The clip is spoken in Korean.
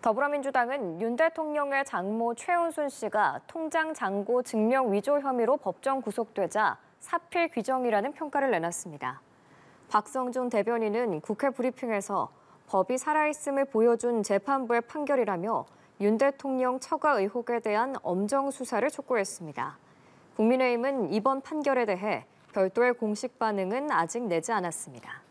더불어민주당은 윤 대통령의 장모 최은순 씨가 통장 잔고 증명 위조 혐의로 법정 구속되자 사필 규정이라는 평가를 내놨습니다. 박성준 대변인은 국회 브리핑에서 법이 살아있음을 보여준 재판부의 판결이라며 윤 대통령 처가 의혹에 대한 엄정 수사를 촉구했습니다. 국민의힘은 이번 판결에 대해 별도의 공식 반응은 아직 내지 않았습니다.